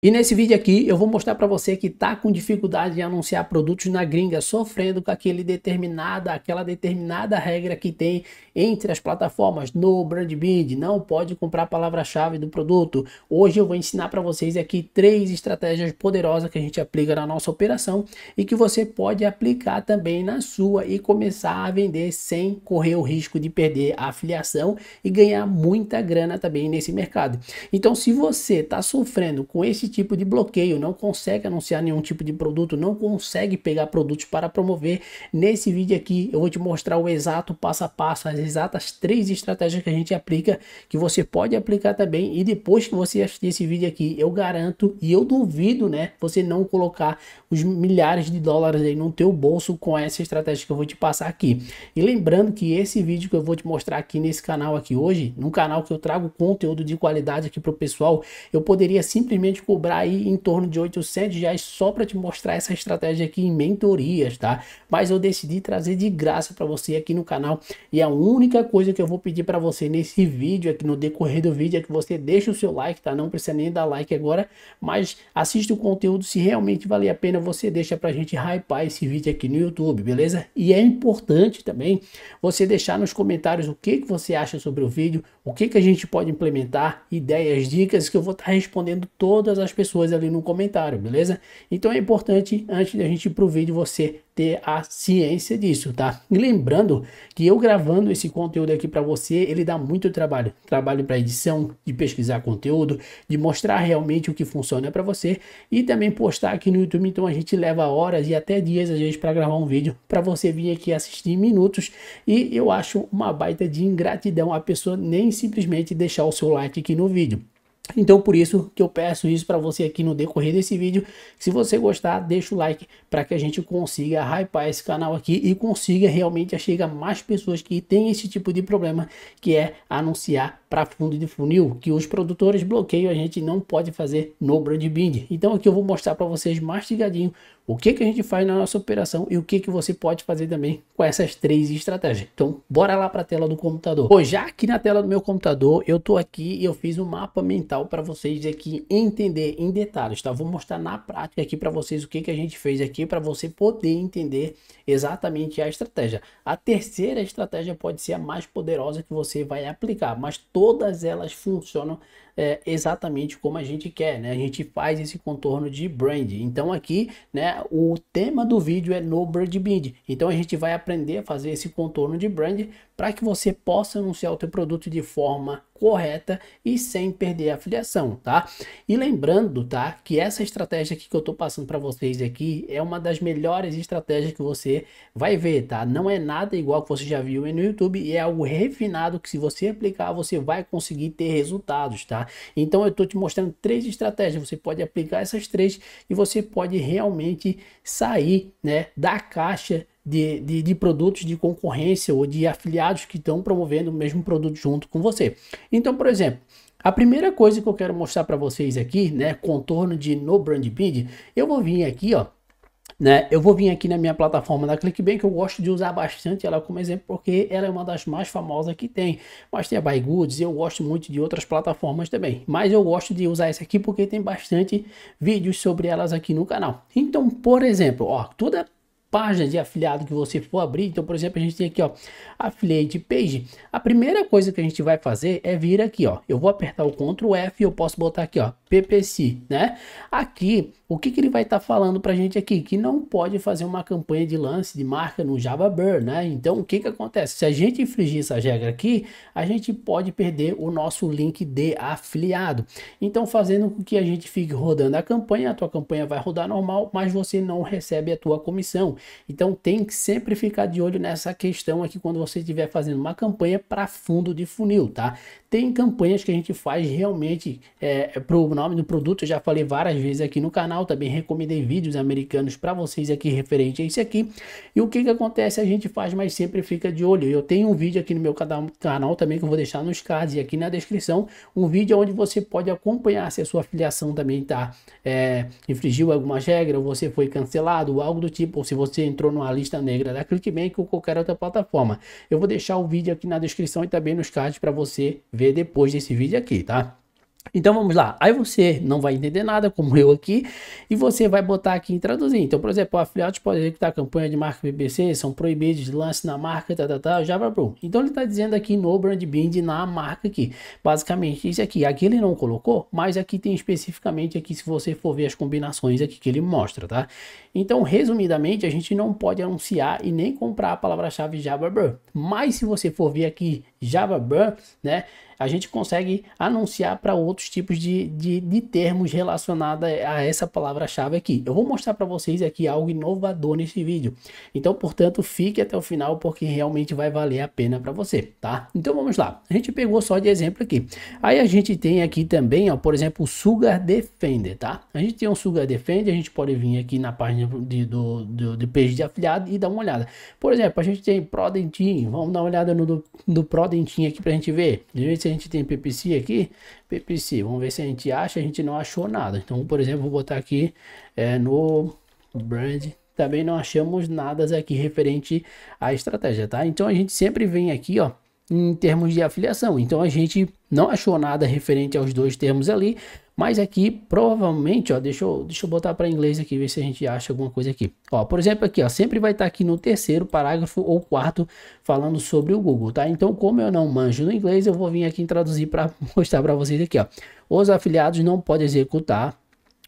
E nesse vídeo aqui eu vou mostrar para você que está com dificuldade de anunciar produtos na gringa, sofrendo com aquele determinada, aquela determinada regra que tem entre as plataformas no Brand Build, não pode comprar a palavra-chave do produto. Hoje eu vou ensinar para vocês aqui três estratégias poderosas que a gente aplica na nossa operação e que você pode aplicar também na sua e começar a vender sem correr o risco de perder a afiliação e ganhar muita grana também nesse mercado. Então se você está sofrendo com esse esse tipo de bloqueio, não consegue anunciar nenhum tipo de produto, não consegue pegar produtos para promover. Nesse vídeo aqui eu vou te mostrar o exato passo a passo, as exatas três estratégias que a gente aplica, que você pode aplicar também e depois que você assistir esse vídeo aqui, eu garanto e eu duvido, né, você não colocar os milhares de dólares aí no teu bolso com essa estratégia que eu vou te passar aqui. E lembrando que esse vídeo que eu vou te mostrar aqui nesse canal aqui hoje, num canal que eu trago conteúdo de qualidade aqui para o pessoal, eu poderia simplesmente cobrar aí em torno de 800 reais só para te mostrar essa estratégia aqui em mentorias, tá? Mas eu decidi trazer de graça para você aqui no canal e a única coisa que eu vou pedir para você nesse vídeo aqui no decorrer do vídeo é que você deixe o seu like, tá? Não precisa nem dar like agora, mas assista o conteúdo se realmente valer a pena, você deixa a gente hypar esse vídeo aqui no YouTube, beleza? E é importante também você deixar nos comentários o que, que você acha sobre o vídeo, o que, que a gente pode implementar, ideias, dicas que eu vou estar tá respondendo todas as das pessoas ali no comentário, beleza? Então é importante, antes da gente ir pro vídeo, você ter a ciência disso, tá? E lembrando que eu gravando esse conteúdo aqui para você, ele dá muito trabalho, trabalho para edição, de pesquisar conteúdo, de mostrar realmente o que funciona para você e também postar aqui no YouTube. Então a gente leva horas e até dias às vezes para gravar um vídeo para você vir aqui assistir em minutos e eu acho uma baita de ingratidão a pessoa nem simplesmente deixar o seu like aqui no vídeo. Então por isso que eu peço isso para você aqui no decorrer desse vídeo. Se você gostar, deixa o like para que a gente consiga hypear esse canal aqui e consiga realmente chegar mais pessoas que têm esse tipo de problema que é anunciar para fundo de funil que os produtores bloqueiam a gente não pode fazer no brand bind. Então aqui eu vou mostrar para vocês mastigadinho o que, que a gente faz na nossa operação e o que, que você pode fazer também com essas três estratégias. Então bora lá para a tela do computador. Bom, já aqui na tela do meu computador eu tô aqui e eu fiz um mapa mental para vocês aqui entender em detalhes, tá? Vou mostrar na prática aqui para vocês o que, que a gente fez aqui para você poder entender exatamente a estratégia. A terceira estratégia pode ser a mais poderosa que você vai aplicar, mas todas elas funcionam é, exatamente como a gente quer, né? A gente faz esse contorno de brand. Então aqui, né, o tema do vídeo é no brand build. Então a gente vai aprender a fazer esse contorno de brand para que você possa anunciar o teu produto de forma correta e sem perder a afiliação, tá? E lembrando, tá, que essa estratégia que eu tô passando para vocês aqui é uma das melhores estratégias que você vai ver, tá? Não é nada igual que você já viu no YouTube e é algo refinado que se você aplicar, você vai conseguir ter resultados, tá? Então eu estou te mostrando três estratégias. Você pode aplicar essas três e você pode realmente sair né, da caixa de, de, de, produtos de concorrência ou de afiliados que estão promovendo o mesmo produto junto com você. Então, por exemplo, a primeira coisa que eu quero mostrar para vocês aqui, né, contorno de no brand bid, eu vou vir aqui, ó, né? Eu vou vir aqui na minha plataforma da ClickBank, eu gosto de usar bastante ela como exemplo, porque ela é uma das mais famosas que tem. Mas tem a Bygoods, eu gosto muito de outras plataformas também. Mas eu gosto de usar essa aqui porque tem bastante vídeos sobre elas aqui no canal. Então, por exemplo, ó, toda página de afiliado que você for abrir, então por exemplo a gente tem aqui ó, affiliate page, a primeira coisa que a gente vai fazer é vir aqui ó, eu vou apertar o Ctrl F e eu posso botar aqui ó, PPC, né? Aqui, o que, que ele vai estar tá falando para a gente aqui? Que não pode fazer uma campanha de lance de marca no Java Burn, né? Então, o que, que acontece? Se a gente infringir essa regra aqui, a gente pode perder o nosso link de afiliado. Então, fazendo com que a gente fique rodando a campanha, a tua campanha vai rodar normal, mas você não recebe a tua comissão. Então, tem que sempre ficar de olho nessa questão aqui quando você estiver fazendo uma campanha para fundo de funil, tá? Tem campanhas que a gente faz realmente é, para o nome do produto, eu já falei várias vezes aqui no canal, também recomendei vídeos americanos para vocês aqui referente a esse aqui. E o que que acontece? A gente faz, mas sempre fica de olho. Eu tenho um vídeo aqui no meu canal também que eu vou deixar nos cards e aqui na descrição, um vídeo onde você pode acompanhar se a sua afiliação também tá é, infringiu alguma regra, ou você foi cancelado, ou algo do tipo, ou se você entrou numa lista negra da ClickBank ou qualquer outra plataforma. Eu vou deixar o vídeo aqui na descrição e também nos cards para você ver depois desse vídeo aqui, tá? Então vamos lá. Aí você não vai entender nada, como eu aqui, e você vai botar aqui em traduzir. Então, por exemplo, o afiliados pode executar campanha de marca BBC são proibidos de lance na marca, tá, tá, tá, Java Pro. Então ele está dizendo aqui no brand bind na marca aqui. Basicamente isso aqui. Aqui ele não colocou, mas aqui tem especificamente aqui se você for ver as combinações aqui que ele mostra, tá? Então, resumidamente, a gente não pode anunciar e nem comprar a palavra-chave Java Pro. Mas se você for ver aqui Java Pro, né? a gente consegue anunciar para outros tipos de, de, de termos relacionados a essa palavra-chave aqui. Eu vou mostrar para vocês aqui algo inovador nesse vídeo. Então, portanto, fique até o final porque realmente vai valer a pena para você, tá? Então vamos lá. A gente pegou só de exemplo aqui. Aí a gente tem aqui também, ó, por exemplo, o Sugar Defender, tá? A gente tem um Sugar Defender, a gente pode vir aqui na página de, do, do, de de afiliado e dar uma olhada. Por exemplo, a gente tem Prodentinho, vamos dar uma olhada no do, do Prodentinho aqui para a gente ver. A se a gente tem PPC aqui, PPC, vamos ver se a gente acha, a gente não achou nada. Então, por exemplo, vou botar aqui é, no brand também não achamos nada aqui referente à estratégia, tá? Então a gente sempre vem aqui, ó, em termos de afiliação. Então a gente não achou nada referente aos dois termos ali, mas aqui, é provavelmente, ó, deixa eu, deixa eu botar para inglês aqui, ver se a gente acha alguma coisa aqui. Ó, por exemplo, aqui, ó, sempre vai estar tá aqui no terceiro parágrafo ou quarto falando sobre o Google, tá? Então, como eu não manjo no inglês, eu vou vir aqui em traduzir para mostrar para vocês aqui, ó. Os afiliados não podem executar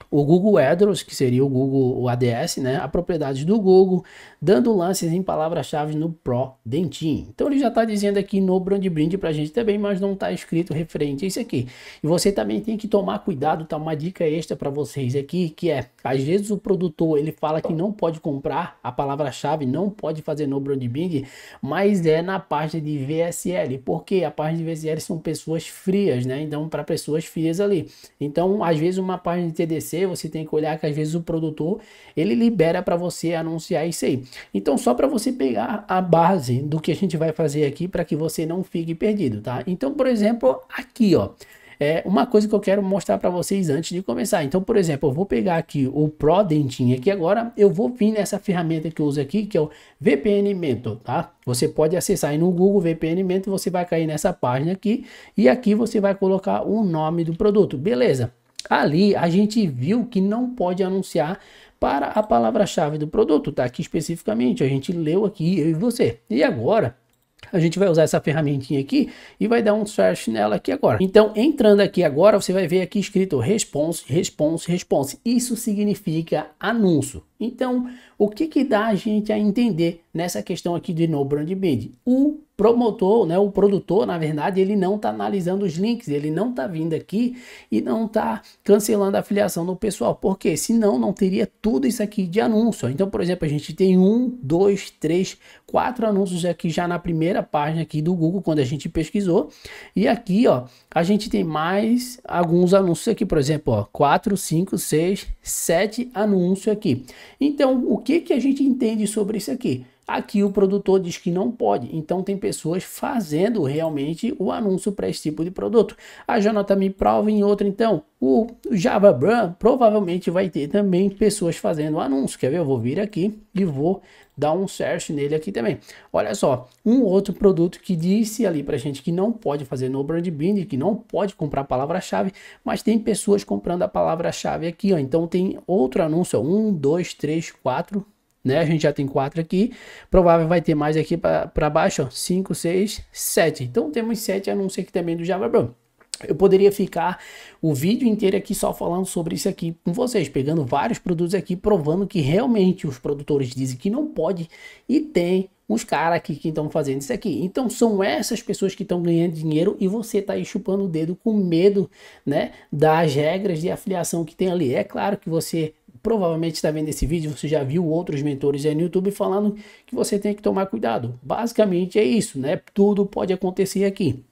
o Google AdWords, que seria o Google o ADS, né, a propriedade do Google, dando lances em palavras-chave no Pro Dentin. Então ele já está dizendo aqui no Brand Brand para a gente também, mas não está escrito referente a isso aqui. E você também tem que tomar cuidado, tá uma dica extra para vocês aqui, que é, às vezes o produtor ele fala que não pode comprar a palavra-chave, não pode fazer no Brand Brand, mas é na página de VSL, porque a página de VSL são pessoas frias, né? Então para pessoas frias ali. Então às vezes uma página de TDC você tem que olhar que às vezes o produtor ele libera para você anunciar isso aí. Então só para você pegar a base do que a gente vai fazer aqui para que você não fique perdido, tá? Então, por exemplo, aqui, ó, é uma coisa que eu quero mostrar para vocês antes de começar. Então, por exemplo, eu vou pegar aqui o Pro Dentinho aqui agora, eu vou vir nessa ferramenta que eu uso aqui, que é o VPN Mentor, tá? Você pode acessar aí no Google VPN Mentor, você vai cair nessa página aqui e aqui você vai colocar o nome do produto, beleza? Ali a gente viu que não pode anunciar para a palavra-chave do produto, tá aqui especificamente, a gente leu aqui, eu e você. E agora, a gente vai usar essa ferramentinha aqui e vai dar um search nela aqui agora. Então, entrando aqui agora, você vai ver aqui escrito response, response, response. Isso significa anúncio. Então, o que que dá a gente a entender nessa questão aqui de no brand bid? O promotor, né, o produtor, na verdade, ele não está analisando os links, ele não está vindo aqui e não está cancelando a afiliação do pessoal, porque senão não teria tudo isso aqui de anúncio. Então, por exemplo, a gente tem um, dois, três, quatro anúncios aqui já na primeira página aqui do Google quando a gente pesquisou e aqui, ó, a gente tem mais alguns anúncios aqui, por exemplo, ó, quatro, cinco, seis, sete anúncios aqui. Então, o que que a gente entende sobre isso aqui? Aqui o produtor diz que não pode, então tem pessoas fazendo realmente o anúncio para esse tipo de produto. A Jonathan me prova em outra então. O Java Brand provavelmente vai ter também pessoas fazendo anúncio. Quer ver? Eu vou vir aqui e vou dar um search nele aqui também. Olha só, um outro produto que disse ali para gente que não pode fazer no brand bind, que não pode comprar palavra-chave, mas tem pessoas comprando a palavra-chave aqui, ó. Então tem outro anúncio, ó. um, dois, três, quatro, né? A gente já tem quatro aqui, provável vai ter mais aqui para baixo, ó, 5, 6, 7. Então temos sete anúncios aqui também do Java Bro. Eu poderia ficar o vídeo inteiro aqui só falando sobre isso aqui com vocês, pegando vários produtos aqui, provando que realmente os produtores dizem que não pode e tem uns caras aqui que estão fazendo isso aqui. Então são essas pessoas que estão ganhando dinheiro e você está aí chupando o dedo com medo, né, das regras de afiliação que tem ali. É claro que você provavelmente está vendo esse vídeo, você já viu outros mentores aí no YouTube falando que você tem que tomar cuidado. Basicamente é isso, né? Tudo pode acontecer aqui.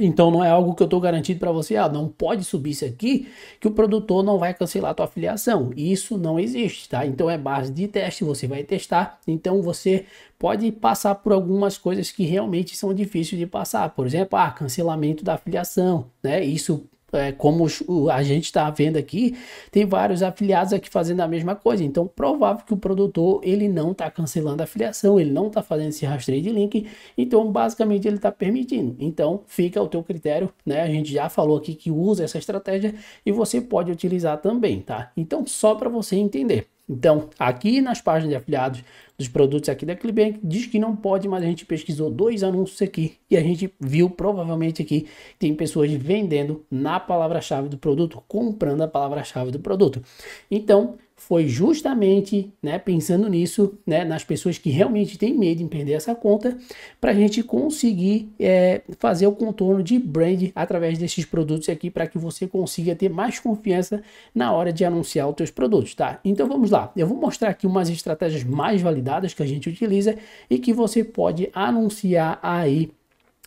Então não é algo que eu estou garantido para você, ah, não pode subir isso aqui, que o produtor não vai cancelar a tua afiliação. Isso não existe, tá? Então é base de teste, você vai testar. Então você pode passar por algumas coisas que realmente são difíceis de passar. Por exemplo, ah, cancelamento da afiliação, né? Isso é, como a gente está vendo aqui, tem vários afiliados aqui fazendo a mesma coisa. Então, provável que o produtor ele não está cancelando a afiliação, ele não está fazendo esse rastreio de link. Então, basicamente, ele está permitindo. Então, fica ao teu critério, né? A gente já falou aqui que usa essa estratégia e você pode utilizar também, tá? Então, só para você entender. Então, aqui nas páginas de afiliados dos produtos aqui da Clibank, diz que não pode, mas a gente pesquisou dois anúncios aqui e a gente viu provavelmente aqui tem pessoas vendendo na palavra-chave do produto, comprando a palavra-chave do produto. Então, foi justamente, né, pensando nisso, né, nas pessoas que realmente têm medo em perder essa conta, para a gente conseguir é, fazer o contorno de brand através desses produtos aqui, para que você consiga ter mais confiança na hora de anunciar os seus produtos, tá? Então vamos lá, eu vou mostrar aqui umas estratégias mais validadas que a gente utiliza e que você pode anunciar aí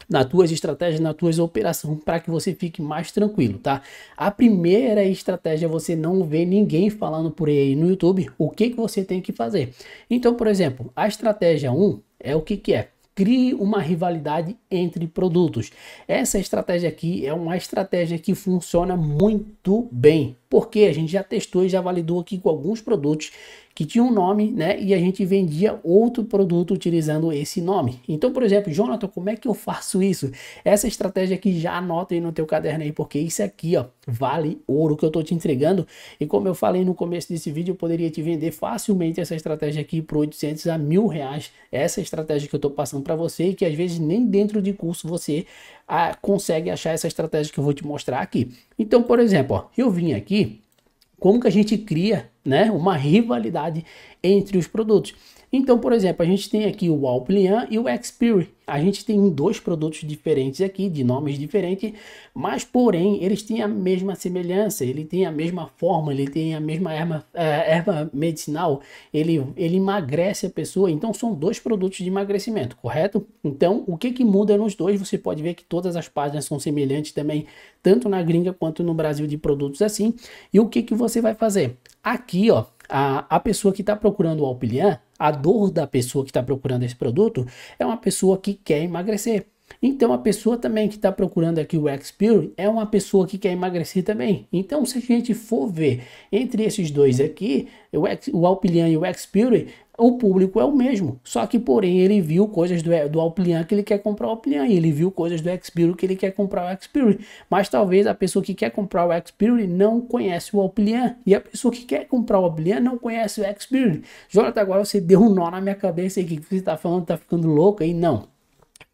nas tuas estratégias, nas tuas operações, para que você fique mais tranquilo, tá? A primeira estratégia é você não ver ninguém falando por aí no YouTube o que, que você tem que fazer. Então, por exemplo, a estratégia 1 é o que, que é? crie uma rivalidade entre produtos. Essa estratégia aqui é uma estratégia que funciona muito bem, porque a gente já testou e já validou aqui com alguns produtos que tinha um nome, né? E a gente vendia outro produto utilizando esse nome. Então, por exemplo, Jonathan, como é que eu faço isso? Essa estratégia aqui já anota aí no teu caderno aí, porque isso aqui, ó, vale ouro que eu tô te entregando. E como eu falei no começo desse vídeo, eu poderia te vender facilmente essa estratégia aqui por 800 a mil reais. Essa estratégia que eu tô passando para você e que às vezes nem dentro de curso você a, ah, consegue achar essa estratégia que eu vou te mostrar aqui. Então, por exemplo, ó, eu vim aqui como que a gente cria né, uma rivalidade entre os produtos. Então, por exemplo, a gente tem aqui o Alplian e o Xperia. A gente tem dois produtos diferentes aqui, de nomes diferentes, mas porém eles têm a mesma semelhança, ele tem a mesma forma, ele tem a mesma erva, é, erva medicinal, ele, ele emagrece a pessoa, então são dois produtos de emagrecimento, correto? Então, o que, que muda nos dois? Você pode ver que todas as páginas são semelhantes também, tanto na gringa quanto no Brasil de produtos assim. E o que, que você vai fazer? Aqui, ó, a, a pessoa que está procurando o Alplian, a dor da pessoa que está procurando esse produto é uma pessoa que quer emagrecer. Então a pessoa também que está procurando aqui o Xpure é uma pessoa que quer emagrecer também. Então se a gente for ver entre esses dois aqui, o, X, o Alpilian e o Xpure, o público é o mesmo. Só que, porém, ele viu coisas do, do Alplian que ele quer comprar o Alplian. E ele viu coisas do Xperia que ele quer comprar o Xperia. Mas talvez a pessoa que quer comprar o Xperia não conhece o Alplian. E a pessoa que quer comprar o Alplian não conhece o Xperia. Jonathan, agora você deu um nó na minha cabeça aqui. Que você tá falando, tá ficando louco aí? Não.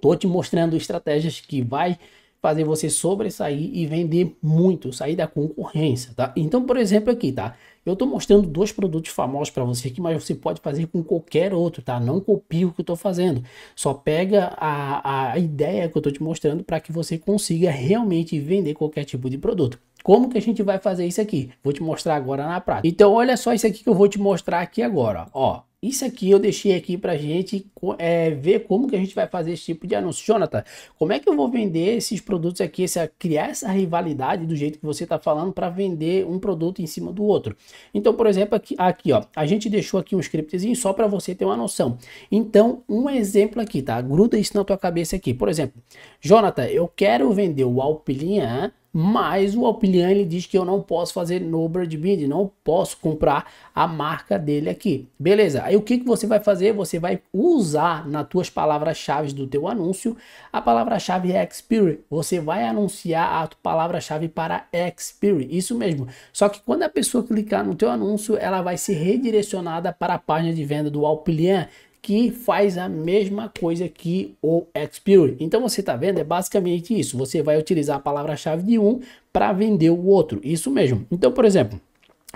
Tô te mostrando estratégias que vai fazer você sobressair e vender muito, sair da concorrência, tá? Então, por exemplo, aqui, tá? Eu estou mostrando dois produtos famosos para você aqui, mas você pode fazer com qualquer outro, tá? Não copie o que eu estou fazendo. Só pega a, a ideia que eu estou te mostrando para que você consiga realmente vender qualquer tipo de produto. Como que a gente vai fazer isso aqui? Vou te mostrar agora na prática. Então, olha só isso aqui que eu vou te mostrar aqui agora, ó. Isso aqui eu deixei aqui para gente é, ver como que a gente vai fazer esse tipo de anúncio. Jonathan, como é que eu vou vender esses produtos aqui, essa, criar essa rivalidade do jeito que você está falando para vender um produto em cima do outro? Então, por exemplo, aqui, aqui ó, a gente deixou aqui um scriptzinho só para você ter uma noção. Então, um exemplo aqui, tá? Gruda isso na tua cabeça aqui. Por exemplo, Jonathan, eu quero vender o Alpilinha mas o Alpilian ele diz que eu não posso fazer no brand bind, não posso comprar a marca dele aqui. Beleza, aí o que, que você vai fazer? Você vai usar nas tuas palavras-chave do teu anúncio a palavra-chave Experience. É você vai anunciar a palavra-chave para Experience, isso mesmo. Só que quando a pessoa clicar no teu anúncio, ela vai ser redirecionada para a página de venda do Alpilian que faz a mesma coisa que o Xperia. Então você está vendo, é basicamente isso. Você vai utilizar a palavra-chave de um para vender o outro. Isso mesmo. Então, por exemplo,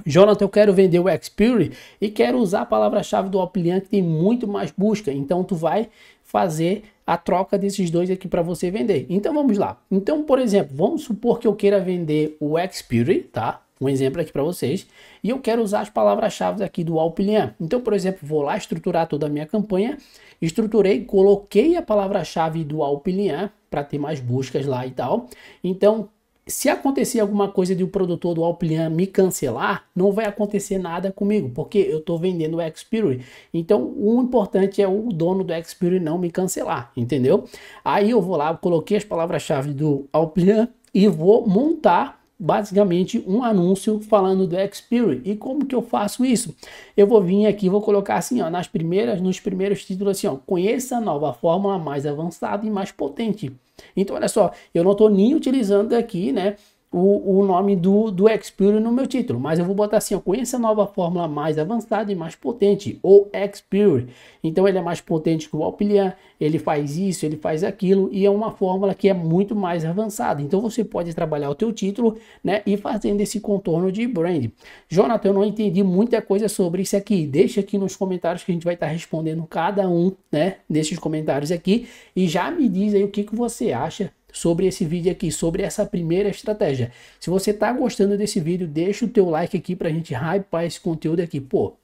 Jonathan, eu quero vender o Xperia e quero usar a palavra-chave do Opelian que tem muito mais busca. Então tu vai fazer a troca desses dois aqui para você vender. Então vamos lá. Então, por exemplo, vamos supor que eu queira vender o Xperia, tá? um exemplo aqui para vocês. E eu quero usar as palavras-chave aqui do Alpilian. Então, por exemplo, vou lá estruturar toda a minha campanha, estruturei, coloquei a palavra-chave do Alpilian para ter mais buscas lá e tal. Então, se acontecer alguma coisa de o um produtor do Alpilian me cancelar, não vai acontecer nada comigo, porque eu estou vendendo o Xperia. Então, o importante é o dono do Xperia não me cancelar, entendeu? Aí eu vou lá, coloquei as palavras-chave do Alpilian e vou montar basicamente um anúncio falando do Xperia. E como que eu faço isso? Eu vou vir aqui, vou colocar assim, ó, nas primeiras, nos primeiros títulos assim, ó, conheça a nova fórmula mais avançada e mais potente. Então, olha só, eu não estou nem utilizando aqui, né, o, o nome do, do Xperia no meu título, mas eu vou botar assim, ó, conheça a nova fórmula mais avançada e mais potente, ou Xperia. Então ele é mais potente que o Alpilian, ele faz isso, ele faz aquilo, e é uma fórmula que é muito mais avançada. Então você pode trabalhar o teu título, né, e fazendo esse contorno de brand. Jonathan, eu não entendi muita coisa sobre isso aqui. Deixa aqui nos comentários que a gente vai estar tá respondendo cada um, né, nesses comentários aqui, e já me diz aí o que, que você acha sobre esse vídeo aqui, sobre essa primeira estratégia. Se você está gostando desse vídeo, deixa o teu like aqui para a gente hypar esse conteúdo aqui. Pô,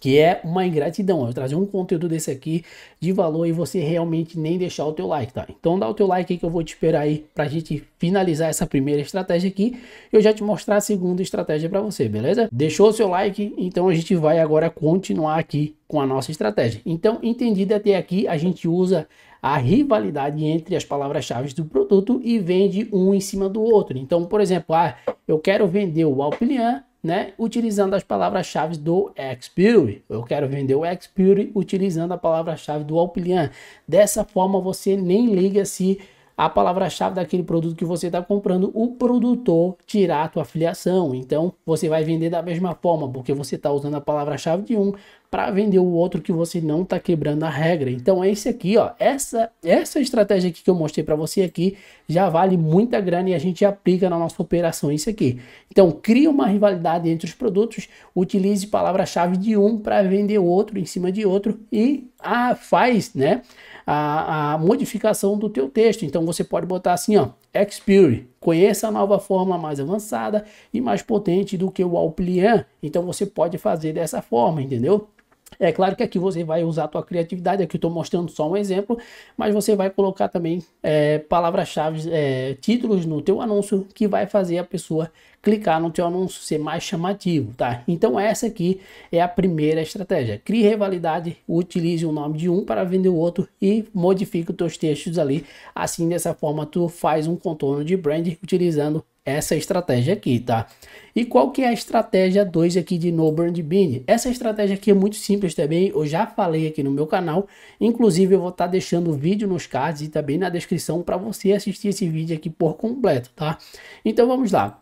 que é uma ingratidão eu trazer um conteúdo desse aqui de valor e você realmente nem deixar o teu like, tá? Então dá o teu like aí que eu vou te esperar aí para a gente finalizar essa primeira estratégia aqui eu já te mostrar a segunda estratégia para você, beleza? Deixou o seu like, então a gente vai agora continuar aqui com a nossa estratégia. Então, entendida até aqui, a gente usa a rivalidade entre as palavras-chave do produto e vende um em cima do outro. Então, por exemplo, ah, eu quero vender o Alpilian né, utilizando as palavras-chave do Xpure. Eu quero vender o Xpure utilizando a palavra-chave do Alpilian. Dessa forma, você nem liga se a palavra-chave daquele produto que você está comprando, o produtor tirar a tua afiliação. Então, você vai vender da mesma forma, porque você está usando a palavra-chave de um para vender o outro que você não está quebrando a regra. Então é esse aqui, ó. Essa essa estratégia aqui que eu mostrei para você aqui já vale muita grana e a gente aplica na nossa operação isso aqui. Então cria uma rivalidade entre os produtos, utilize palavra-chave de um para vender outro em cima de outro e a ah, faz, né? A, a modificação do teu texto. Então você pode botar assim, ó. Xperi. Conheça a nova forma mais avançada e mais potente do que o Alplian. Então você pode fazer dessa forma, entendeu? É claro que aqui você vai usar a tua criatividade, aqui eu estou mostrando só um exemplo, mas você vai colocar também é, palavras-chave, é, títulos no teu anúncio que vai fazer a pessoa clicar no teu anúncio, ser mais chamativo, tá? Então essa aqui é a primeira estratégia. Crie rivalidade, utilize o nome de um para vender o outro e modifique os teus textos ali. Assim, dessa forma, tu faz um contorno de brand utilizando essa estratégia aqui, tá? E qual que é a estratégia 2 aqui de No Brand Bean? Essa estratégia aqui é muito simples também, eu já falei aqui no meu canal, inclusive eu vou estar tá deixando o vídeo nos cards e também na descrição para você assistir esse vídeo aqui por completo, tá? Então vamos lá.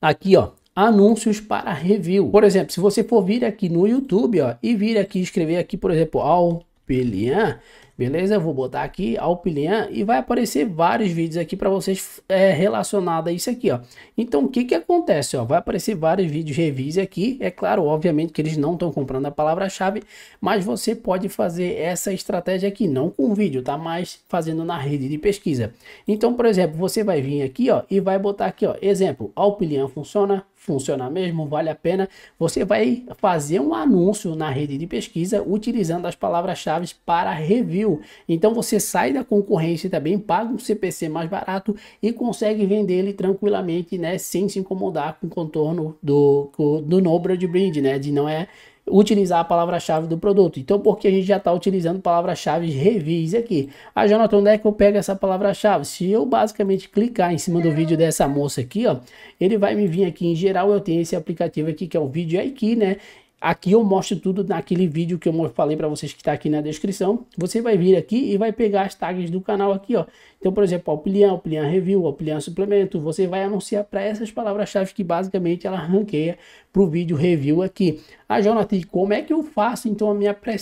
Aqui, ó, anúncios para review. Por exemplo, se você for vir aqui no YouTube, ó, e vir aqui escrever aqui, por exemplo, Alpelian, Beleza? Eu vou botar aqui Alpilian e vai aparecer vários vídeos aqui para vocês é, relacionado a isso aqui, ó. Então, o que que acontece, ó? Vai aparecer vários vídeos revise aqui. É claro, obviamente que eles não estão comprando a palavra-chave, mas você pode fazer essa estratégia aqui, não com vídeo, tá? Mas fazendo na rede de pesquisa. Então, por exemplo, você vai vir aqui, ó, e vai botar aqui, ó, exemplo, Alpilian funciona, funciona mesmo, vale a pena. Você vai fazer um anúncio na rede de pesquisa utilizando as palavras-chave para review. Então você sai da concorrência também, paga um CPC mais barato e consegue vender ele tranquilamente, né, sem se incomodar com o contorno do do, do no brand brand, né, de não é utilizar a palavra-chave do produto. Então, porque a gente já está utilizando palavra-chave revise aqui. A ah, Jonathan, onde é que eu pego essa palavra-chave? Se eu basicamente clicar em cima do vídeo dessa moça aqui, ó, ele vai me vir aqui em geral, eu tenho esse aplicativo aqui que é o vídeo aqui, né? Aqui eu mostro tudo naquele vídeo que eu falei para vocês que está aqui na descrição. Você vai vir aqui e vai pegar as tags do canal aqui, ó. Então, por exemplo, opinião, opinião Review, opinião Suplemento. Você vai anunciar para essas palavras-chave que basicamente ela ranqueia para o vídeo review aqui. Ah, Jonathan, como é que eu faço então a minha pré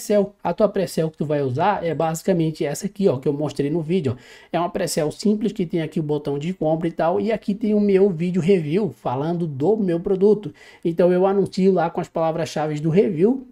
A tua pré que tu vai usar é basicamente essa aqui, ó, que eu mostrei no vídeo. É uma pré simples que tem aqui o botão de compra e tal. E aqui tem o meu vídeo review falando do meu produto. Então eu anuncio lá com as palavras-chave responsáveis do review.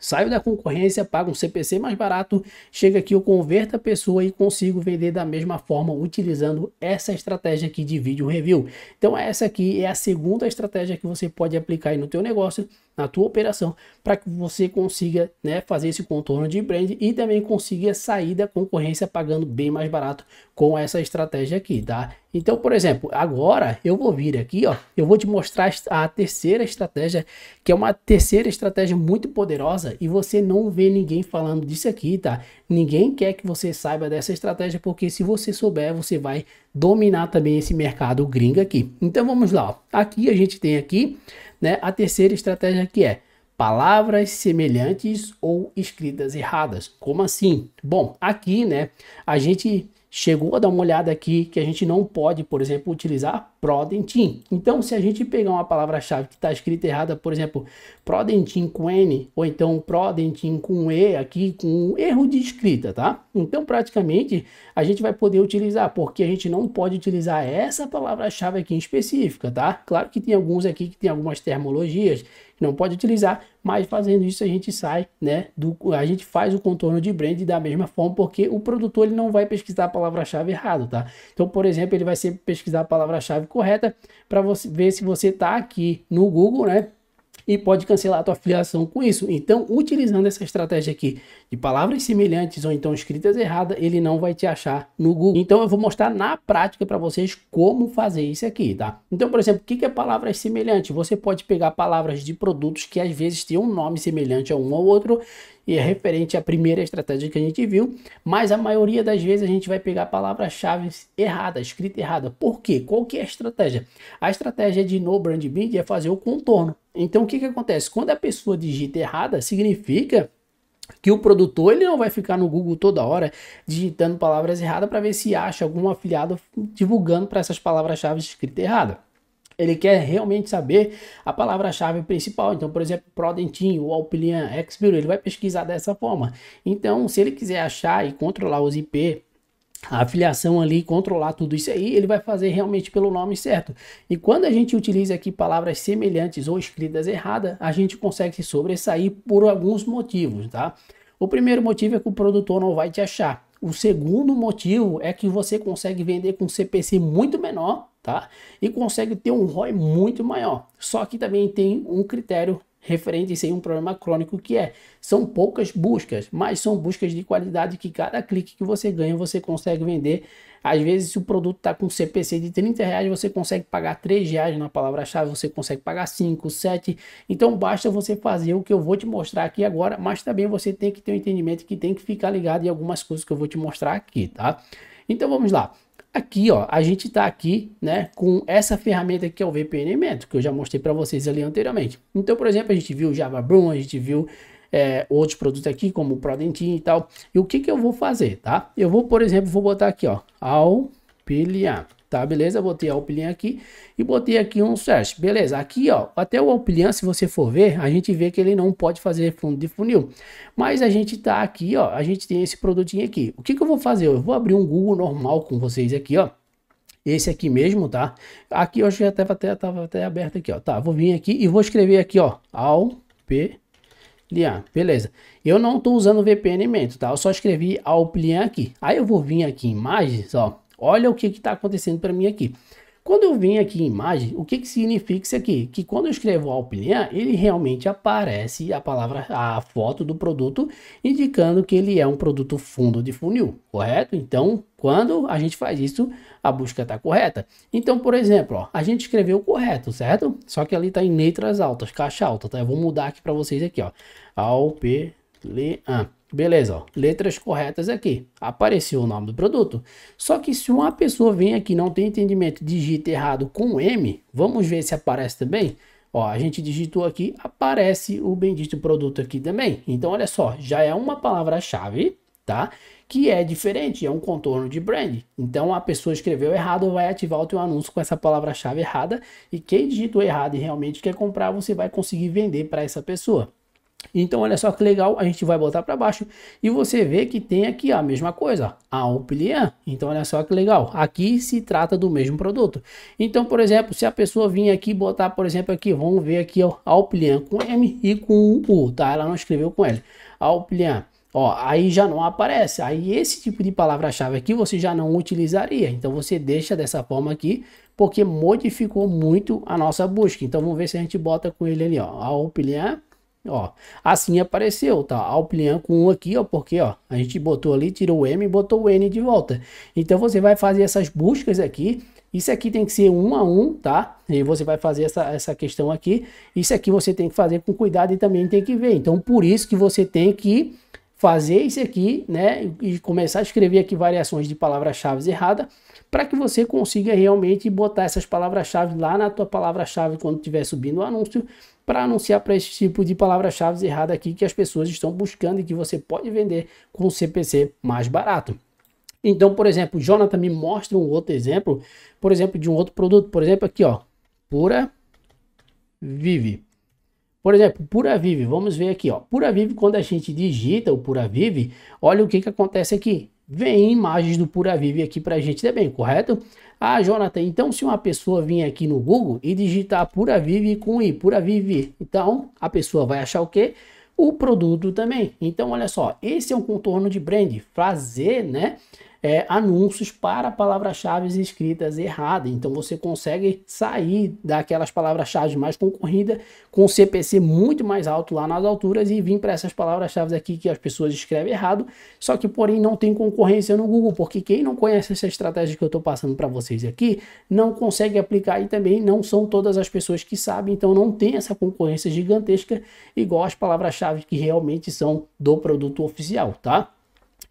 Saio da concorrência, pago um CPC mais barato, chega aqui, eu converto a pessoa e consigo vender da mesma forma utilizando essa estratégia aqui de vídeo review. Então essa aqui é a segunda estratégia que você pode aplicar no teu negócio na tua operação para que você consiga né, fazer esse contorno de brand e também consiga sair da concorrência pagando bem mais barato com essa estratégia aqui, tá? Então, por exemplo, agora eu vou vir aqui, ó, eu vou te mostrar a terceira estratégia, que é uma terceira estratégia muito poderosa e você não vê ninguém falando disso aqui, tá? Ninguém quer que você saiba dessa estratégia, porque se você souber, você vai dominar também esse mercado gringo aqui. Então, vamos lá, ó. Aqui a gente tem aqui né? A terceira estratégia que é palavras semelhantes ou escritas erradas. Como assim? Bom, aqui, né, a gente chegou a dar uma olhada aqui que a gente não pode, por exemplo, utilizar Prodentin. Então, se a gente pegar uma palavra-chave que está escrita errada, por exemplo, Prodentin com N, ou então Prodentin com E aqui, com um erro de escrita, tá? Então, praticamente, a gente vai poder utilizar, porque a gente não pode utilizar essa palavra-chave aqui em específica, tá? Claro que tem alguns aqui que tem algumas termologias não pode utilizar, mas fazendo isso a gente sai, né? Do, a gente faz o contorno de brand da mesma forma, porque o produtor ele não vai pesquisar a palavra-chave errado, tá? Então, por exemplo, ele vai sempre pesquisar a palavra-chave correta para você ver se você tá aqui no Google, né? e pode cancelar a tua filiação com isso. Então, utilizando essa estratégia aqui de palavras semelhantes ou então escritas erradas, ele não vai te achar no Google. Então, eu vou mostrar na prática para vocês como fazer isso aqui, tá? Então, por exemplo, o que é palavras semelhantes? Você pode pegar palavras de produtos que às vezes têm um nome semelhante a um ou outro e é referente à primeira estratégia que a gente viu, mas a maioria das vezes a gente vai pegar palavras chave errada, escrita errada. Por quê? Qual que é a estratégia? A estratégia de no brand bid é fazer o contorno. Então o que, que acontece? Quando a pessoa digita errada, significa que o produtor ele não vai ficar no Google toda hora digitando palavras erradas para ver se acha algum afiliado divulgando para essas palavras-chave escrita errada ele quer realmente saber a palavra-chave principal. Então, por exemplo, Prodentinho, Alpilian, Exbiro, ele vai pesquisar dessa forma. Então, se ele quiser achar e controlar os IP a afiliação ali, controlar tudo isso aí, ele vai fazer realmente pelo nome certo. E quando a gente utiliza aqui palavras semelhantes ou escritas erradas, a gente consegue se sobressair por alguns motivos, tá? O primeiro motivo é que o produtor não vai te achar. O segundo motivo é que você consegue vender com CPC muito menor tá? E consegue ter um ROI muito maior. Só que também tem um critério referente a um problema crônico que é são poucas buscas, mas são buscas de qualidade que cada clique que você ganha você consegue vender. Às vezes, se o produto está com CPC de 30 reais, você consegue pagar 3 reais na palavra-chave, você consegue pagar 5, 7. Então basta você fazer o que eu vou te mostrar aqui agora, mas também você tem que ter um entendimento que tem que ficar ligado em algumas coisas que eu vou te mostrar aqui, tá? Então vamos lá. Aqui, ó, a gente tá aqui, né, com essa ferramenta que é o VPN Metro, que eu já mostrei para vocês ali anteriormente. Então, por exemplo, a gente viu Java Broom, a gente viu é, outros produtos aqui, como o Prodentin e tal. E o que que eu vou fazer, tá? Eu vou, por exemplo, vou botar aqui, ó, ao pilhar tá? Beleza? Botei a opinião aqui e botei aqui um search. Beleza, aqui ó, até o Alpilian, se você for ver, a gente vê que ele não pode fazer fundo de funil. Mas a gente tá aqui ó, a gente tem esse produtinho aqui. O que que eu vou fazer? Eu vou abrir um Google normal com vocês aqui ó. Esse aqui mesmo, tá? Aqui eu já tava até, tava até aberto aqui, ó. Tá, vou vir aqui e vou escrever aqui, ó. Alp Lian, beleza. Eu não tô usando VPN, tá? Eu só escrevi Alp Lian aqui. Aí eu vou vir aqui em imagens, ó Olha o que está acontecendo para mim aqui. Quando eu venho aqui em imagem, o que, que significa isso aqui? Que quando eu escrevo Alpinea, ele realmente aparece a palavra, a foto do produto, indicando que ele é um produto fundo de funil, correto? Então, quando a gente faz isso, a busca está correta. Então, por exemplo, ó, a gente escreveu correto, certo? Só que ali está em letras altas, caixa alta, tá? Eu vou mudar aqui para vocês aqui, ó. Alpe ah, beleza, ó, letras corretas aqui. Apareceu o nome do produto. Só que se uma pessoa vem aqui não tem entendimento, digita errado com M, vamos ver se aparece também. Ó, a gente digitou aqui, aparece o bendito produto aqui também. Então, olha só, já é uma palavra-chave, tá? Que é diferente, é um contorno de brand. Então, a pessoa escreveu errado, vai ativar o teu anúncio com essa palavra-chave errada. E quem digitou errado e realmente quer comprar, você vai conseguir vender para essa pessoa. Então, olha só que legal, a gente vai botar para baixo e você vê que tem aqui a mesma coisa, a Amplia. Então, olha só que legal, aqui se trata do mesmo produto. Então, por exemplo, se a pessoa vir aqui botar, por exemplo, aqui, vamos ver aqui ó, Alplian com M e com U, tá? Ela não escreveu com L, Alplian. Ó, aí já não aparece. Aí esse tipo de palavra-chave aqui você já não utilizaria. Então você deixa dessa forma aqui, porque modificou muito a nossa busca. Então vamos ver se a gente bota com ele ali, ó, Alplian ó. Assim apareceu, tá? Alplian com 1 aqui, ó, porque, ó, a gente botou ali, tirou o M e botou o N de volta. Então você vai fazer essas buscas aqui. Isso aqui tem que ser um a um, tá? E você vai fazer essa, essa questão aqui. Isso aqui você tem que fazer com cuidado e também tem que ver. Então, por isso que você tem que fazer isso aqui, né? E começar a escrever aqui variações de palavras-chave errada, para que você consiga realmente botar essas palavras-chave lá na tua palavra-chave quando estiver subindo o anúncio para anunciar para esse tipo de palavra chave errada aqui que as pessoas estão buscando e que você pode vender com um CPC mais barato. Então, por exemplo, Jonathan me mostra um outro exemplo, por exemplo, de um outro produto, por exemplo, aqui, ó, Pura Vive. Por exemplo, Pura Vive, vamos ver aqui, ó. Pura Vive, quando a gente digita o Pura Vive, olha o que, que acontece aqui vem imagens do Pura Vive aqui para a gente também, é correto? Ah, Jonathan, então se uma pessoa vir aqui no Google e digitar Pura Vive com I, Pura Vive, então a pessoa vai achar o quê? O produto também. Então, olha só, esse é um contorno de brand, fazer, né? é, anúncios para palavras-chave escritas erradas. Então você consegue sair daquelas palavras-chave mais concorridas com CPC muito mais alto lá nas alturas e vir para essas palavras-chave aqui que as pessoas escrevem errado, só que porém não tem concorrência no Google, porque quem não conhece essa estratégia que eu estou passando para vocês aqui não consegue aplicar e também não são todas as pessoas que sabem, então não tem essa concorrência gigantesca igual as palavras-chave que realmente são do produto oficial, tá?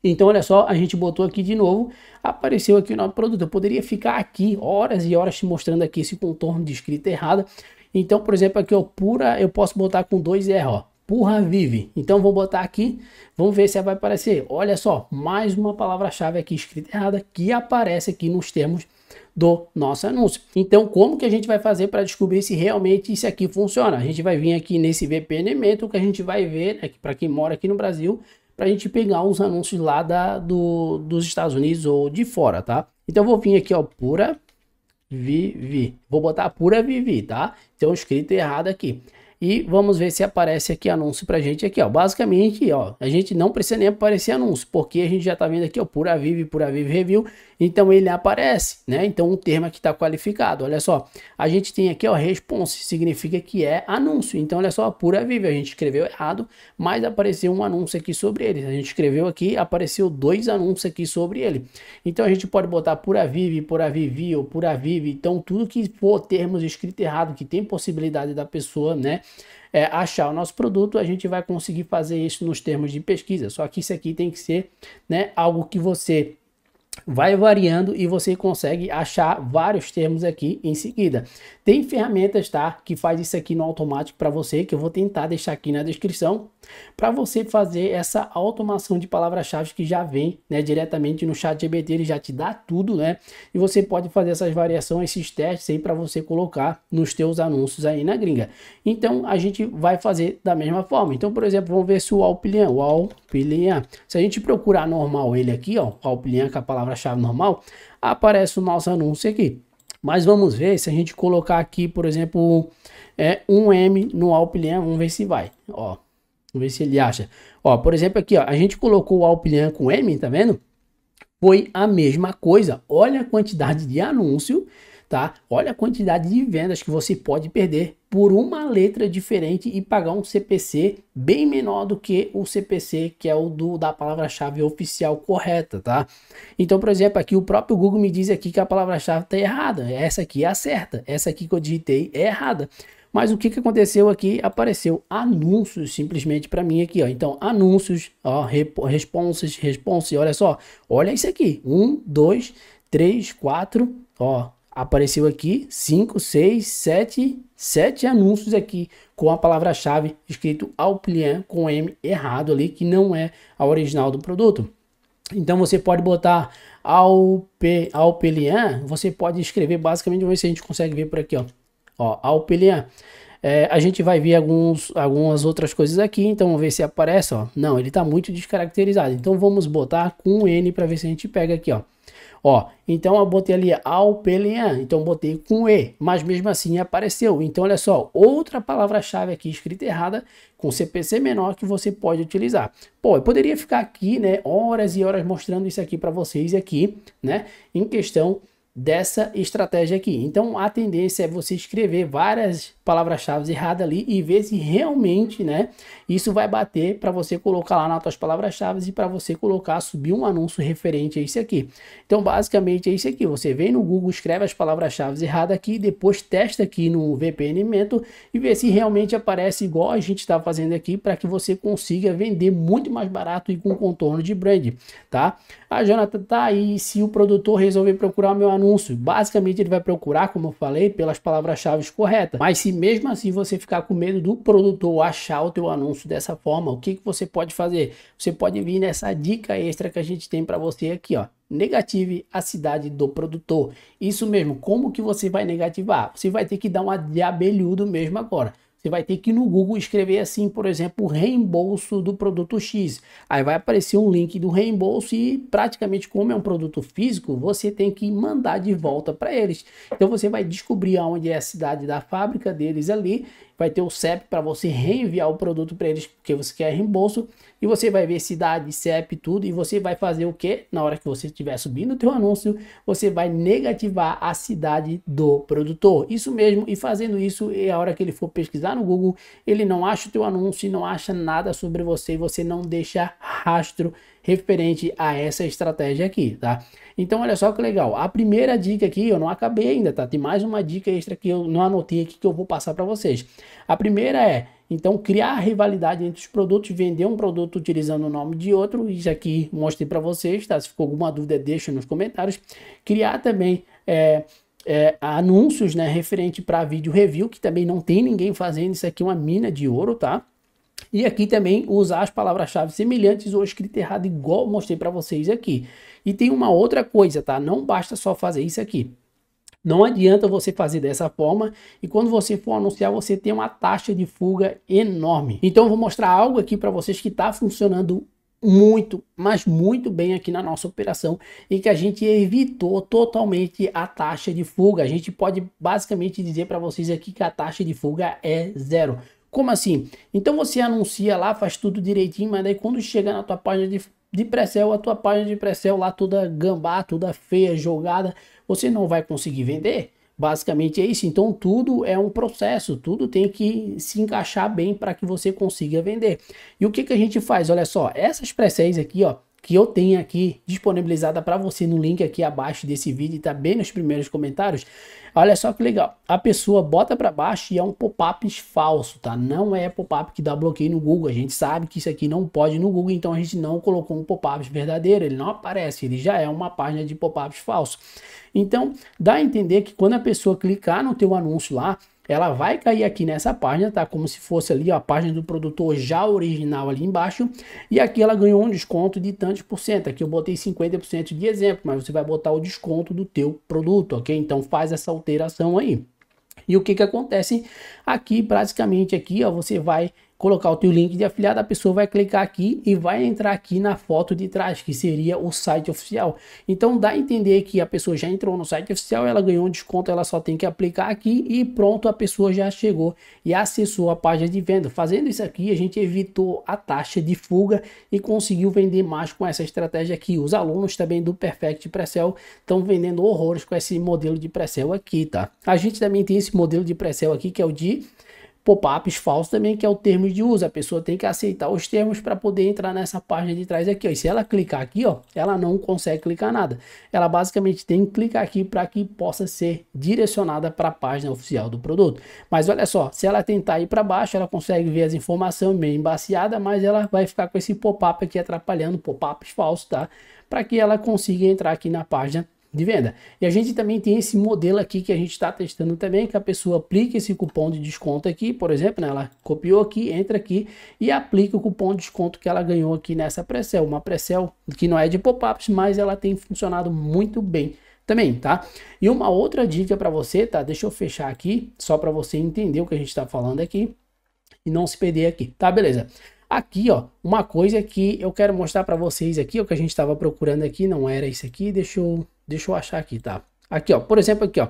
Então, olha só, a gente botou aqui de novo, apareceu aqui o nome do produto. Eu poderia ficar aqui horas e horas te mostrando aqui esse contorno de escrita errada. Então, por exemplo, aqui, ó, pura, eu posso botar com dois R, ó. Purra vive. Então, vou botar aqui, vamos ver se vai aparecer. Olha só, mais uma palavra-chave aqui escrita errada que aparece aqui nos termos do nosso anúncio. Então, como que a gente vai fazer para descobrir se realmente isso aqui funciona? A gente vai vir aqui nesse VPN o que a gente vai ver, né, que para quem mora aqui no Brasil, para a gente pegar uns anúncios lá da, do, dos Estados Unidos ou de fora, tá? Então eu vou vir aqui, ó, pura Vivi. Vou botar pura Vivi, tá? Tem um escrito errado aqui. E vamos ver se aparece aqui anúncio pra gente aqui, ó. Basicamente, ó, a gente não precisa nem aparecer anúncio, porque a gente já tá vendo aqui, ó, pura vivi, pura vivi Review. Então ele aparece, né? Então um termo que está qualificado. Olha só, a gente tem aqui, ó, response, significa que é anúncio. Então olha só, pura viva, a gente escreveu errado, mas apareceu um anúncio aqui sobre ele. A gente escreveu aqui, apareceu dois anúncios aqui sobre ele. Então a gente pode botar pura vive, pura vivi ou pura vive. Então tudo que for termos escrito errado, que tem possibilidade da pessoa, né? É, achar o nosso produto, a gente vai conseguir fazer isso nos termos de pesquisa. Só que isso aqui tem que ser né, algo que você vai variando e você consegue achar vários termos aqui em seguida. Tem ferramentas, tá, que faz isso aqui no automático para você, que eu vou tentar deixar aqui na descrição, para você fazer essa automação de palavras-chave que já vem, né, diretamente no chat GPT, ele já te dá tudo, né? E você pode fazer essas variações, esses testes aí para você colocar nos teus anúncios aí na gringa. Então, a gente vai fazer da mesma forma. Então, por exemplo, vamos ver se o Alpilian, o Alpilian, se a gente procurar normal ele aqui, ó, Alpilian com a palavra palavra-chave normal, aparece o nosso anúncio aqui. Mas vamos ver se a gente colocar aqui, por exemplo, é, um M no Alpilian, vamos ver se vai. Ó, vamos ver se ele acha. Ó, por exemplo, aqui ó, a gente colocou o Alpilian com M, tá vendo? foi a mesma coisa. Olha a quantidade de anúncio, tá? Olha a quantidade de vendas que você pode perder por uma letra diferente e pagar um CPC bem menor do que o CPC que é o do da palavra-chave oficial correta, tá? Então, por exemplo, aqui o próprio Google me diz aqui que a palavra-chave está errada. Essa aqui é a certa. Essa aqui que eu digitei é errada. Mas o que, que aconteceu aqui? Apareceu anúncios simplesmente para mim aqui, ó. Então, anúncios, ó, responses, responses, olha só. Olha isso aqui. Um, dois, três, quatro, ó. Apareceu aqui 5, 6, 7, 7 anúncios aqui com a palavra-chave escrito ao com M errado ali, que não é a original do produto. Então você pode botar ao, P, você pode escrever basicamente, vamos ver se a gente consegue ver por aqui, ó. Ó, Alpelian. É, a gente vai ver alguns, algumas outras coisas aqui, então vamos ver se aparece, ó. Não, ele tá muito descaracterizado, então vamos botar com N para ver se a gente pega aqui, ó. Ó, então eu botei ali Alpelian, então botei com E, mas mesmo assim apareceu. Então olha só, outra palavra-chave aqui escrita errada com CPC menor que você pode utilizar. Pô, eu poderia ficar aqui, né, horas e horas mostrando isso aqui para vocês aqui, né, em questão dessa estratégia aqui. Então a tendência é você escrever várias palavras-chave errada ali e ver se realmente, né, isso vai bater para você colocar lá nas suas palavras-chave e para você colocar, subir um anúncio referente a isso aqui. Então, basicamente é isso aqui. Você vem no Google, escreve as palavras-chave errada aqui, depois testa aqui no VPN Mento e vê se realmente aparece igual a gente está fazendo aqui para que você consiga vender muito mais barato e com contorno de brand, tá? A ah, Jonathan tá aí, se o produtor resolver procurar o meu anúncio, basicamente ele vai procurar, como eu falei, pelas palavras-chave corretas. Mas se mesmo assim você ficar com medo do produtor achar o teu anúncio dessa forma, o que, que você pode fazer? Você pode vir nessa dica extra que a gente tem para você aqui, ó. Negative a cidade do produtor. Isso mesmo, como que você vai negativar? Você vai ter que dar uma de abelhudo mesmo agora. Você vai ter que no Google escrever assim, por exemplo, reembolso do produto X. Aí vai aparecer um link do reembolso e praticamente como é um produto físico, você tem que mandar de volta para eles. Então você vai descobrir aonde é a cidade da fábrica deles ali vai ter o CEP para você reenviar o produto para eles porque você quer reembolso e você vai ver cidade, CEP, tudo e você vai fazer o que? Na hora que você estiver subindo o teu anúncio, você vai negativar a cidade do produtor. Isso mesmo, e fazendo isso, e a hora que ele for pesquisar no Google, ele não acha o teu anúncio, não acha nada sobre você e você não deixa rastro referente a essa estratégia aqui, tá? Então, olha só que legal. A primeira dica aqui, eu não acabei ainda, tá? Tem mais uma dica extra que eu não anotei aqui que eu vou passar para vocês. A primeira é, então, criar rivalidade entre os produtos, vender um produto utilizando o nome de outro. Isso aqui mostrei para vocês, tá? Se ficou alguma dúvida, deixa nos comentários. Criar também... É, é, anúncios né, referente para vídeo review, que também não tem ninguém fazendo, isso aqui é uma mina de ouro, tá? E aqui também usar as palavras-chave semelhantes ou escrita errada, igual mostrei para vocês aqui. E tem uma outra coisa, tá? Não basta só fazer isso aqui. Não adianta você fazer dessa forma e quando você for anunciar, você tem uma taxa de fuga enorme. Então vou mostrar algo aqui para vocês que está funcionando muito, mas muito bem aqui na nossa operação e que a gente evitou totalmente a taxa de fuga. A gente pode basicamente dizer para vocês aqui que a taxa de fuga é zero. Como assim? Então você anuncia lá, faz tudo direitinho, mas daí quando chega na tua página de, de pré-sell, a tua página de pré-sell lá toda gambá, toda feia, jogada, você não vai conseguir vender. Basicamente é isso. Então tudo é um processo, tudo tem que se encaixar bem para que você consiga vender. E o que, que a gente faz? Olha só, essas pré-sells aqui, ó, que eu tenho aqui disponibilizada para você no link aqui abaixo desse vídeo e tá bem nos primeiros comentários. Olha só que legal. A pessoa bota para baixo e é um pop-up falso, tá? Não é pop-up que dá bloqueio no Google. A gente sabe que isso aqui não pode no Google, então a gente não colocou um pop-up verdadeiro, ele não aparece, ele já é uma página de pop-ups falso. Então, dá a entender que quando a pessoa clicar no teu anúncio lá, ela vai cair aqui nessa página, tá? Como se fosse ali ó, a página do produtor já original ali embaixo. E aqui ela ganhou um desconto de tantos por cento. Aqui eu botei 50% de exemplo, mas você vai botar o desconto do teu produto, ok? Então faz essa alteração aí. E o que que acontece aqui, basicamente aqui, ó, você vai colocar o teu link de afiliado, a pessoa vai clicar aqui e vai entrar aqui na foto de trás, que seria o site oficial. Então dá a entender que a pessoa já entrou no site oficial, ela ganhou um desconto, ela só tem que aplicar aqui e pronto, a pessoa já chegou e acessou a página de venda. Fazendo isso aqui, a gente evitou a taxa de fuga e conseguiu vender mais com essa estratégia aqui. Os alunos também do Perfect Precel estão vendendo horrores com esse modelo de Precel aqui, tá? A gente também tem esse modelo de Precel aqui, que é o de Pop-ups falso também, que é o termo de uso. A pessoa tem que aceitar os termos para poder entrar nessa página de trás aqui. Ó. E se ela clicar aqui, ó, ela não consegue clicar nada. Ela basicamente tem que clicar aqui para que possa ser direcionada para a página oficial do produto. Mas olha só, se ela tentar ir para baixo, ela consegue ver as informações meio embaciada, mas ela vai ficar com esse pop-up aqui atrapalhando, pop-ups falsos, tá? Para que ela consiga entrar aqui na página de venda. E a gente também tem esse modelo aqui que a gente está testando também, que a pessoa aplica esse cupom de desconto aqui, por exemplo, né? ela copiou aqui, entra aqui e aplica o cupom de desconto que ela ganhou aqui nessa pré uma pré que não é de pop-ups, mas ela tem funcionado muito bem também, tá? E uma outra dica para você, tá? Deixa eu fechar aqui, só para você entender o que a gente está falando aqui e não se perder aqui, tá? Beleza. Aqui, ó, uma coisa que eu quero mostrar para vocês aqui, o que a gente estava procurando aqui, não era isso aqui, deixa eu Deixa eu achar aqui, tá? Aqui, ó. Por exemplo, aqui, ó.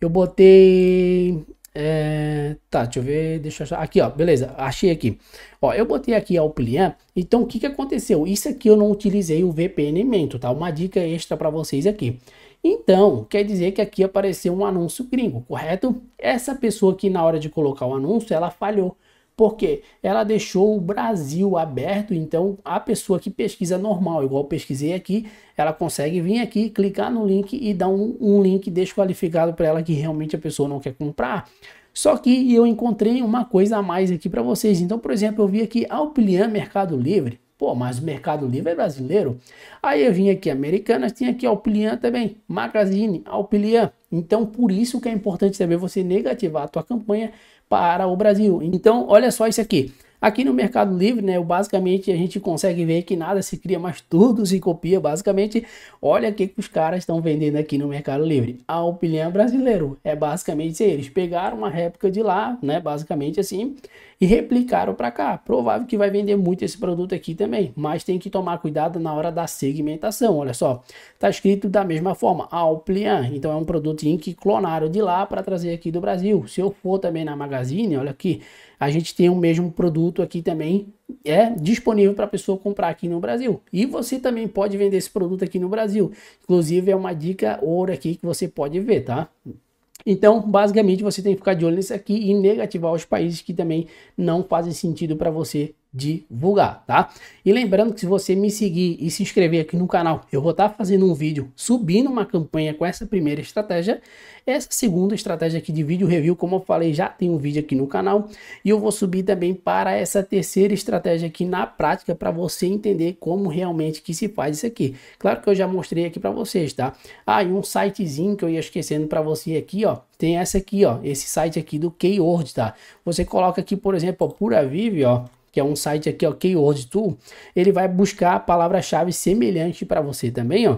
Eu botei. É, tá, deixa eu ver, deixa eu achar. Aqui, ó, beleza, achei aqui. Ó, eu botei aqui a pliant Então, o que, que aconteceu? Isso aqui eu não utilizei o VPN Mento, tá? Uma dica extra para vocês aqui. Então, quer dizer que aqui apareceu um anúncio gringo, correto? Essa pessoa aqui, na hora de colocar o anúncio, ela falhou porque ela deixou o Brasil aberto, então a pessoa que pesquisa normal, igual eu pesquisei aqui, ela consegue vir aqui, clicar no link e dar um, um link desqualificado para ela que realmente a pessoa não quer comprar. Só que eu encontrei uma coisa a mais aqui para vocês. Então, por exemplo, eu vi aqui Alpilian Mercado Livre. Pô, mas o Mercado Livre é brasileiro? Aí eu vim aqui Americanas, tinha aqui Alpilian também, Magazine, Alpilian. Então, por isso que é importante saber você negativar a tua campanha para o Brasil. Então, olha só isso aqui. Aqui no Mercado Livre, né, basicamente a gente consegue ver que nada se cria, mas tudo se copia. Basicamente, olha o que, que os caras estão vendendo aqui no Mercado Livre. A opinião brasileiro é basicamente eles pegaram uma réplica de lá, né, basicamente assim, e replicaram para cá. Provável que vai vender muito esse produto aqui também, mas tem que tomar cuidado na hora da segmentação. Olha só, tá escrito da mesma forma, Alplian. Então é um produtinho que clonaram de lá para trazer aqui do Brasil. Se eu for também na Magazine, olha aqui, a gente tem o mesmo produto produto aqui também é disponível para a pessoa comprar aqui no Brasil. E você também pode vender esse produto aqui no Brasil. Inclusive é uma dica ouro aqui que você pode ver, tá? Então, basicamente, você tem que ficar de olho nisso aqui e negativar os países que também não fazem sentido para você divulgar, tá? E lembrando que se você me seguir e se inscrever aqui no canal, eu vou estar tá fazendo um vídeo subindo uma campanha com essa primeira estratégia. Essa segunda estratégia aqui de vídeo review, como eu falei, já tem um vídeo aqui no canal. E eu vou subir também para essa terceira estratégia aqui na prática para você entender como realmente que se faz isso aqui. Claro que eu já mostrei aqui para vocês, tá? Ah, e um sitezinho que eu ia esquecendo para você aqui, ó. Tem essa aqui, ó. Esse site aqui do Keyword, tá? Você coloca aqui, por exemplo, ó, Pura Vive, ó que é um site aqui, ó, Keyword Tool, ele vai buscar a palavra-chave semelhante para você também, ó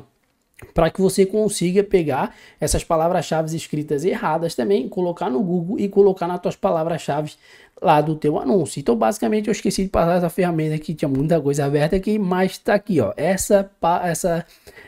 para que você consiga pegar essas palavras-chave escritas erradas também, colocar no Google e colocar nas suas palavras-chave lá do teu anúncio. Então, basicamente, eu esqueci de passar essa ferramenta aqui, tinha muita coisa aberta aqui, mas está aqui, ó. Essa essa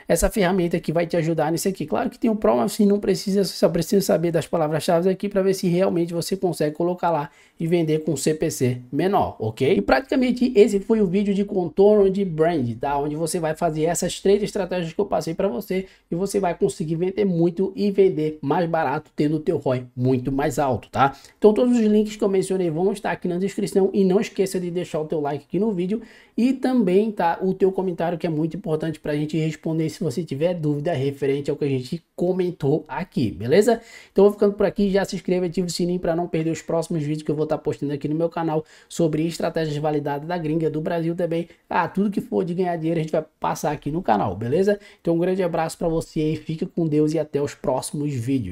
essa ferramenta que vai te ajudar nisso aqui. Claro que tem um Pro, mas assim, não precisa, só precisa saber das palavras-chave aqui para ver se realmente você consegue colocar lá e vender com CPC menor, ok? E praticamente esse foi o vídeo de contorno de brand, tá? Onde você vai fazer essas três estratégias que eu passei para você e você vai conseguir vender muito e vender mais barato, tendo o teu ROI muito mais alto, tá? Então todos os links que eu mencionei vão estar aqui na descrição e não esqueça de deixar o teu like aqui no vídeo e também tá o teu comentário que é muito importante para a gente responder se você tiver dúvida referente ao que a gente comentou aqui, beleza? Então vou ficando por aqui, já se inscreva, ativa o sininho para não perder os próximos vídeos que eu vou estar tá postando aqui no meu canal sobre estratégias validadas da gringa, do Brasil também. Ah, tudo que for de ganhar dinheiro a gente vai passar aqui no canal, beleza? Então um grande abraço para você aí, fica com Deus e até os próximos vídeos.